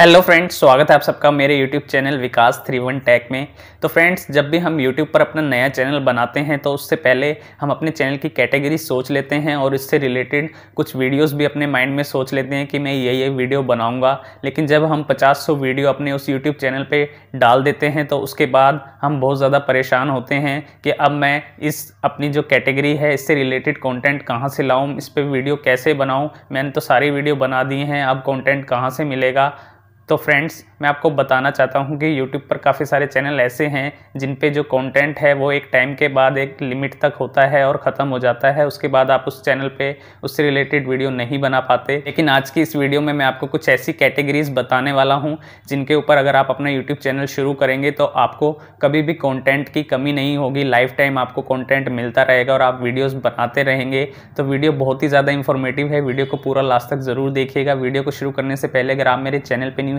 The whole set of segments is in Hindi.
हेलो फ्रेंड्स स्वागत है आप सबका मेरे YouTube channel Vikas three one tech में तो फ्रेंड्स जब भी हम यूट्यूब पर अपना नया चैनल बनाते हैं तो उससे पहले हम अपने चैनल की कैटेगरी सोच लेते हैं और इससे रिलेटेड कुछ वीडियोस भी अपने माइंड में सोच लेते हैं कि मैं ये ये वीडियो बनाऊंगा लेकिन जब हम पचास सौ वीडियो अपने उस यूट्यूब चैनल पर डाल देते हैं तो उसके बाद हम बहुत ज़्यादा परेशान होते हैं कि अब मैं इस अपनी जो कैटेगरी है इससे रिलेटेड कॉन्टेंट कहाँ से लाऊँ इस पर वीडियो कैसे बनाऊँ मैंने तो सारी वीडियो बना दी हैं अब कॉन्टेंट कहाँ से मिलेगा तो फ्रेंड्स मैं आपको बताना चाहता हूँ कि यूट्यूब पर काफ़ी सारे चैनल ऐसे हैं जिन पे जो कंटेंट है वो एक टाइम के बाद एक लिमिट तक होता है और ख़त्म हो जाता है उसके बाद आप उस चैनल पे उससे रिलेटेड वीडियो नहीं बना पाते लेकिन आज की इस वीडियो में मैं आपको कुछ ऐसी कैटेगरीज बताने वाला हूँ जिनके ऊपर अगर आप अपना यूट्यूब चैनल शुरू करेंगे तो आपको कभी भी कॉन्टेंट की कमी नहीं होगी लाइफ टाइम आपको कॉन्टेंट मिलता रहेगा और आप वीडियोज़ बनाते रहेंगे तो वीडियो बहुत ही ज़्यादा इन्फॉर्मेटिव है वीडियो को पूरा लास्ट तक ज़रूर देखिएगा वीडियो को शुरू करने से पहले अगर आप मेरे चैनल पर न्यू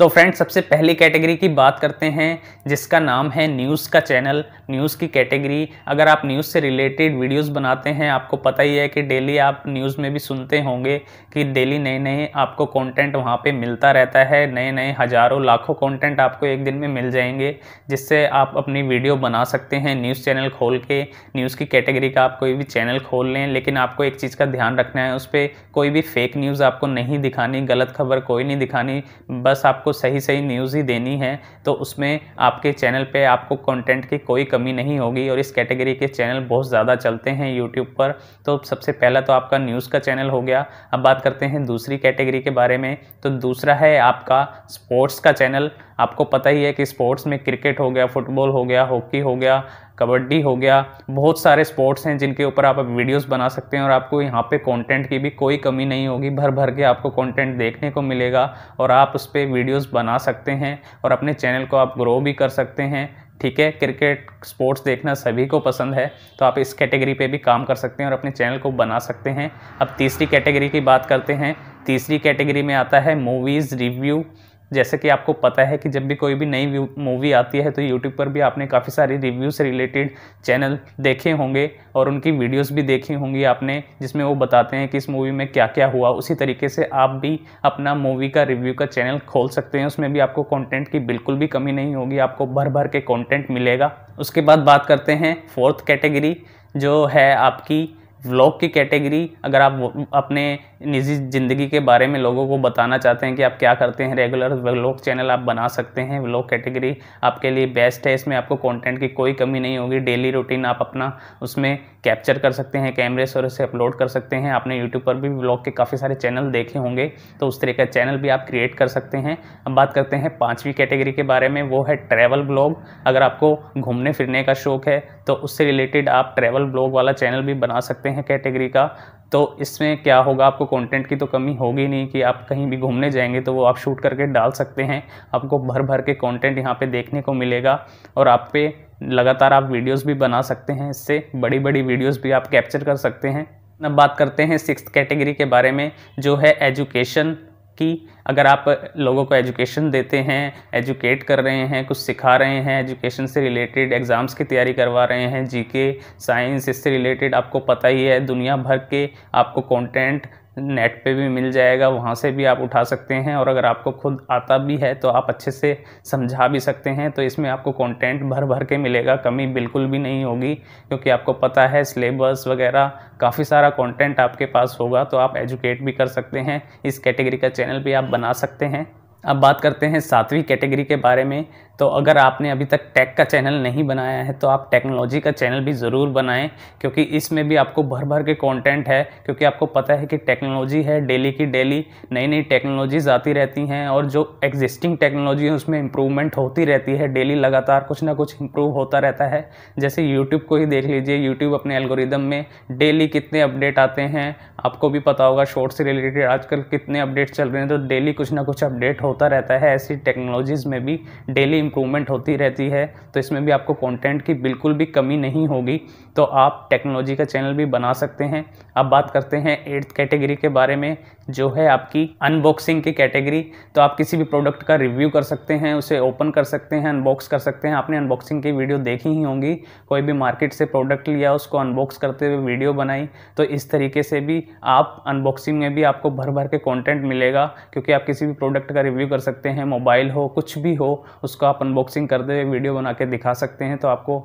तो फ्रेंड्स सबसे पहली कैटेगरी की बात करते हैं जिसका नाम है न्यूज़ का चैनल न्यूज़ की कैटेगरी अगर आप न्यूज़ से रिलेटेड वीडियोस बनाते हैं आपको पता ही है कि डेली आप न्यूज़ में भी सुनते होंगे कि डेली नए नए आपको कंटेंट वहाँ पे मिलता रहता है नए नए हज़ारों लाखों कंटेंट आपको एक दिन में मिल जाएंगे जिससे आप अपनी वीडियो बना सकते हैं न्यूज़ चैनल खोल के न्यूज़ की कैटेगरी का आप कोई भी चैनल खोल लें लेकिन आपको एक चीज़ का ध्यान रखना है उस पर कोई भी फेक न्यूज़ आपको नहीं दिखानी गलत खबर कोई नहीं दिखानी बस आपको आपको सही सही न्यूज़ ही देनी है तो उसमें आपके चैनल पे आपको कंटेंट की कोई कमी नहीं होगी और इस कैटेगरी के चैनल बहुत ज़्यादा चलते हैं यूट्यूब पर तो सबसे पहला तो आपका न्यूज़ का चैनल हो गया अब बात करते हैं दूसरी कैटेगरी के बारे में तो दूसरा है आपका स्पोर्ट्स का चैनल आपको पता ही है कि स्पोर्ट्स में क्रिकेट हो गया फुटबॉल हो गया हॉकी हो गया कबड्डी हो गया बहुत सारे स्पोर्ट्स हैं जिनके ऊपर आप वीडियोस बना सकते हैं और आपको यहाँ पे कंटेंट की भी कोई कमी नहीं होगी भर भर के आपको कंटेंट देखने को मिलेगा और आप उस पर वीडियोज़ बना सकते हैं और अपने चैनल को आप ग्रो भी कर सकते हैं ठीक है क्रिकेट स्पोर्ट्स देखना सभी को पसंद है तो आप इस कैटेगरी पे भी काम कर सकते हैं और अपने चैनल को बना सकते हैं अब तीसरी कैटेगरी की बात करते हैं तीसरी कैटेगरी में आता है मूवीज़ रिव्यू जैसे कि आपको पता है कि जब भी कोई भी नई मूवी आती है तो यूट्यूब पर भी आपने काफ़ी सारे रिव्यू से रिलेटेड चैनल देखे होंगे और उनकी वीडियोस भी देखी होंगी आपने जिसमें वो बताते हैं कि इस मूवी में क्या क्या हुआ उसी तरीके से आप भी अपना मूवी का रिव्यू का चैनल खोल सकते हैं उसमें भी आपको कॉन्टेंट की बिल्कुल भी कमी नहीं होगी आपको भर भर के कॉन्टेंट मिलेगा उसके बाद बात करते हैं फोर्थ कैटेगरी जो है आपकी व्लॉग की कैटेगरी अगर आप अपने निजी ज़िंदगी के बारे में लोगों को बताना चाहते हैं कि आप क्या करते हैं रेगुलर व्लॉग चैनल आप बना सकते हैं व्लॉग कैटेगरी आपके लिए बेस्ट है इसमें आपको कंटेंट की कोई कमी नहीं होगी डेली रूटीन आप अपना उसमें कैप्चर कर सकते हैं कैमरे से और इसे अपलोड कर सकते हैं आपने यूट्यूब पर भी ब्लॉग के काफ़ी सारे चैनल देखे होंगे तो उस तरह का चैनल भी आप क्रिएट कर सकते हैं अब बात करते हैं पाँचवीं कैटेगरी के बारे में वो है ट्रैवल ब्लॉग अगर आपको घूमने फिरने का शौक है तो उससे रिलेटेड आप ट्रैवल ब्लॉग वाला चैनल भी बना सकते हैं कैटेगरी का तो इसमें क्या होगा आपको कंटेंट की तो कमी होगी नहीं कि आप कहीं भी घूमने जाएंगे तो वो आप शूट करके डाल सकते हैं आपको भर भर के कंटेंट यहाँ पे देखने को मिलेगा और आप पे लगातार आप वीडियोस भी बना सकते हैं इससे बड़ी बड़ी वीडियोस भी आप कैप्चर कर सकते हैं अब बात करते हैं सिक्स कैटेगरी के बारे में जो है एजुकेशन कि अगर आप लोगों को एजुकेशन देते हैं एजुकेट कर रहे हैं कुछ सिखा रहे हैं एजुकेशन से रिलेटेड एग्ज़ाम्स की तैयारी करवा रहे हैं जीके साइंस इससे रिलेटेड आपको पता ही है दुनिया भर के आपको कंटेंट नेट पे भी मिल जाएगा वहाँ से भी आप उठा सकते हैं और अगर आपको खुद आता भी है तो आप अच्छे से समझा भी सकते हैं तो इसमें आपको कंटेंट भर भर के मिलेगा कमी बिल्कुल भी नहीं होगी क्योंकि आपको पता है सिलेबस वगैरह काफ़ी सारा कंटेंट आपके पास होगा तो आप एजुकेट भी कर सकते हैं इस कैटेगरी का चैनल भी आप बना सकते हैं अब बात करते हैं सातवीं कैटेगरी के बारे में तो अगर आपने अभी तक टेक का चैनल नहीं बनाया है तो आप टेक्नोलॉजी का चैनल भी ज़रूर बनाएं क्योंकि इसमें भी आपको भर भर के कंटेंट है क्योंकि आपको पता है कि टेक्नोलॉजी है डेली की डेली नई नई टेक्नोलॉजीज आती रहती हैं और जो एग्जिस्टिंग टेक्नोलॉजी है उसमें इम्प्रूवमेंट होती रहती है डेली लगातार कुछ ना कुछ इम्प्रूव होता रहता है जैसे यूट्यूब को ही देख लीजिए यूट्यूब अपने एल्गोरिदम में डेली कितने अपडेट आते हैं आपको भी पता होगा शॉर्ट्स से रिलेटेड आजकल कितने अपडेट चल रहे हैं तो डेली कुछ ना कुछ अपडेट हो होता रहता है ऐसी टेक्नोलॉजीज़ में भी डेली इम्प्रूवमेंट होती रहती है तो इसमें भी आपको कंटेंट की बिल्कुल भी कमी नहीं होगी तो आप टेक्नोलॉजी का चैनल भी बना सकते हैं अब बात करते हैं एट्थ कैटेगरी के बारे में जो है आपकी अनबॉक्सिंग की कैटेगरी तो आप किसी भी प्रोडक्ट का रिव्यू कर सकते हैं उसे ओपन कर सकते हैं अनबॉक्स कर सकते हैं आपने अनबॉक्सिंग की वीडियो देखी ही होंगी कोई भी मार्केट से प्रोडक्ट लिया उसको अनबॉक्स करते हुए वीडियो बनाई तो इस तरीके से भी आप अनबॉक्सिंग में भी आपको भर भर के कॉन्टेंट मिलेगा क्योंकि आप किसी भी प्रोडक्ट का रिव्यू रिव्यू कर सकते हैं मोबाइल हो कुछ भी हो उसका आप अनबॉक्सिंग करते हुए वीडियो बना के दिखा सकते हैं तो आपको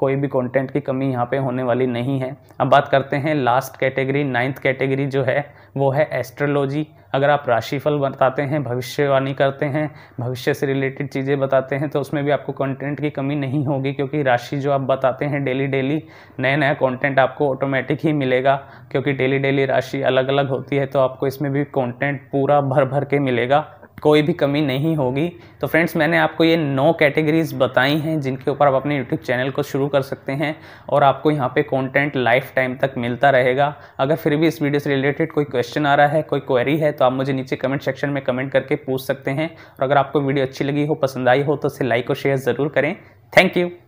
कोई भी कंटेंट की कमी यहाँ पे होने वाली नहीं है अब बात करते हैं लास्ट कैटेगरी नाइन्थ कैटेगरी जो है वो है एस्ट्रोलॉजी अगर आप राशिफल बताते हैं भविष्यवाणी करते हैं भविष्य से रिलेटेड चीज़ें बताते हैं तो उसमें भी आपको कंटेंट की कमी नहीं होगी क्योंकि राशि जो आप बताते हैं डेली डेली नया नया कंटेंट आपको ऑटोमेटिक ही मिलेगा क्योंकि डेली डेली राशि अलग अलग होती है तो आपको इसमें भी कॉन्टेंट पूरा भर भर के मिलेगा कोई भी कमी नहीं होगी तो फ्रेंड्स मैंने आपको ये नौ कैटेगरीज बताई हैं जिनके ऊपर आप अपने यूट्यूब चैनल को शुरू कर सकते हैं और आपको यहाँ पे कंटेंट लाइफ टाइम तक मिलता रहेगा अगर फिर भी इस वीडियो से रिलेटेड कोई क्वेश्चन आ रहा है कोई क्वेरी है तो आप मुझे नीचे कमेंट सेक्शन में कमेंट करके पूछ सकते हैं और अगर आपको वीडियो अच्छी लगी हो पसंद आई हो तो इसे लाइक और शेयर ज़रूर करें थैंक यू